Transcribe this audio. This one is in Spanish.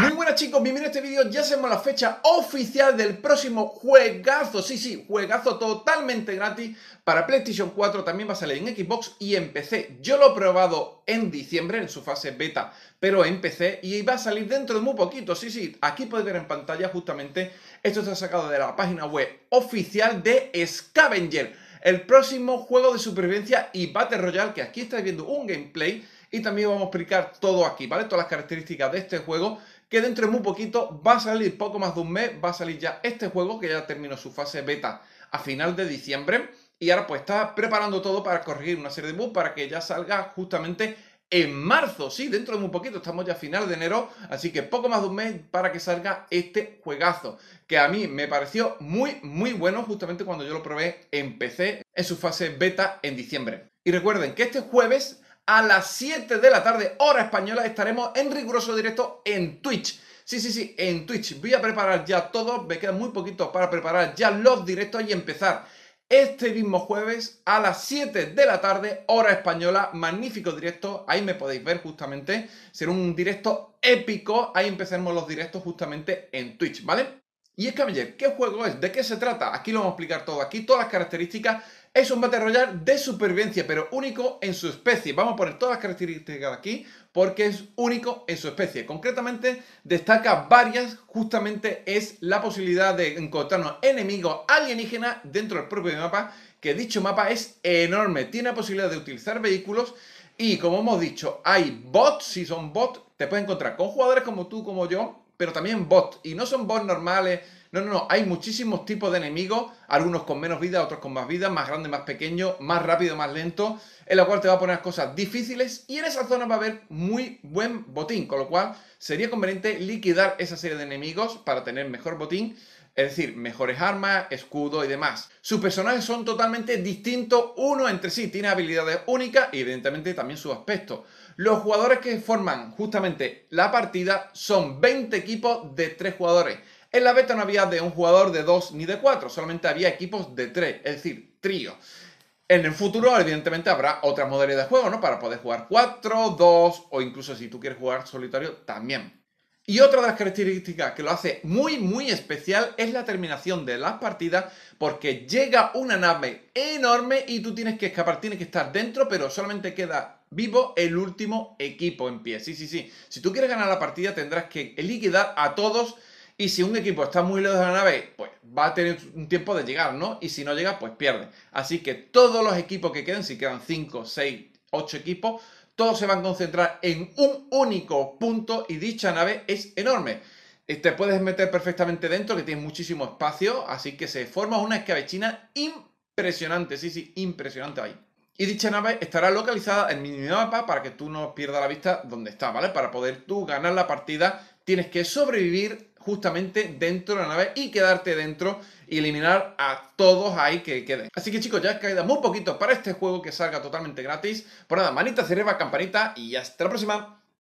Muy buenas chicos, bienvenidos a este vídeo, ya sabemos la fecha oficial del próximo juegazo, sí, sí, juegazo totalmente gratis para PlayStation 4, también va a salir en Xbox y en PC. Yo lo he probado en diciembre en su fase beta, pero en PC y va a salir dentro de muy poquito, sí, sí, aquí podéis ver en pantalla justamente, esto se ha sacado de la página web oficial de Scavenger el próximo juego de supervivencia y Battle Royale, que aquí estáis viendo un gameplay y también vamos a explicar todo aquí, ¿vale? Todas las características de este juego que dentro de muy poquito va a salir poco más de un mes, va a salir ya este juego que ya terminó su fase beta a final de diciembre y ahora pues está preparando todo para corregir una serie de bugs para que ya salga justamente en marzo. Sí, dentro de muy poquito, estamos ya a final de enero, así que poco más de un mes para que salga este juegazo, que a mí me pareció muy, muy bueno justamente cuando yo lo probé empecé en su fase beta en diciembre. Y recuerden que este jueves a las 7 de la tarde, hora española, estaremos en riguroso directo en Twitch. Sí, sí, sí, en Twitch. Voy a preparar ya todo, me queda muy poquito para preparar ya los directos y empezar este mismo jueves a las 7 de la tarde, hora española, magnífico directo, ahí me podéis ver justamente, será un directo épico, ahí empecemos los directos justamente en Twitch, ¿vale? Y Scavenger, ¿qué juego es? ¿De qué se trata? Aquí lo vamos a explicar todo, aquí todas las características. Es un Battle Royale de supervivencia, pero único en su especie. Vamos a poner todas las características aquí porque es único en su especie. Concretamente, destaca varias, justamente es la posibilidad de encontrarnos enemigos alienígenas dentro del propio mapa, que dicho mapa es enorme. Tiene la posibilidad de utilizar vehículos y, como hemos dicho, hay bots, si son bots, te puedes encontrar con jugadores como tú, como yo, pero también bots. Y no son bots normales. No, no, no. Hay muchísimos tipos de enemigos. Algunos con menos vida, otros con más vida. Más grande, más pequeño. Más rápido, más lento. En la cual te va a poner cosas difíciles. Y en esa zona va a haber muy buen botín. Con lo cual sería conveniente liquidar esa serie de enemigos para tener mejor botín es decir, mejores armas, escudo y demás. Sus personajes son totalmente distintos uno entre sí, tiene habilidades únicas y evidentemente también su aspecto. Los jugadores que forman justamente la partida son 20 equipos de 3 jugadores. En la beta no había de un jugador, de 2 ni de 4, solamente había equipos de 3, es decir, trío. En el futuro, evidentemente, habrá otras modalidades de juego, ¿no? Para poder jugar 4, 2 o incluso si tú quieres jugar solitario, también. Y otra de las características que lo hace muy, muy especial es la terminación de las partidas, porque llega una nave enorme y tú tienes que escapar, tienes que estar dentro, pero solamente queda vivo el último equipo en pie. Sí, sí, sí. Si tú quieres ganar la partida, tendrás que liquidar a todos. Y si un equipo está muy lejos de la nave, pues va a tener un tiempo de llegar, ¿no? Y si no llega, pues pierde. Así que todos los equipos que queden, si quedan 5, 6, 8 equipos, todos se van a concentrar en un único punto y dicha nave es enorme. Eh, te puedes meter perfectamente dentro, que tienes muchísimo espacio, así que se forma una escabechina impresionante, sí, sí, impresionante ahí. Y dicha nave estará localizada en mi mapa para que tú no pierdas la vista donde está, ¿vale? Para poder tú ganar la partida, tienes que sobrevivir justamente dentro de la nave y quedarte dentro y eliminar a todos ahí que queden. Así que chicos, ya queda muy poquito para este juego que salga totalmente gratis. Por nada, manita, cerebra, campanita y hasta la próxima.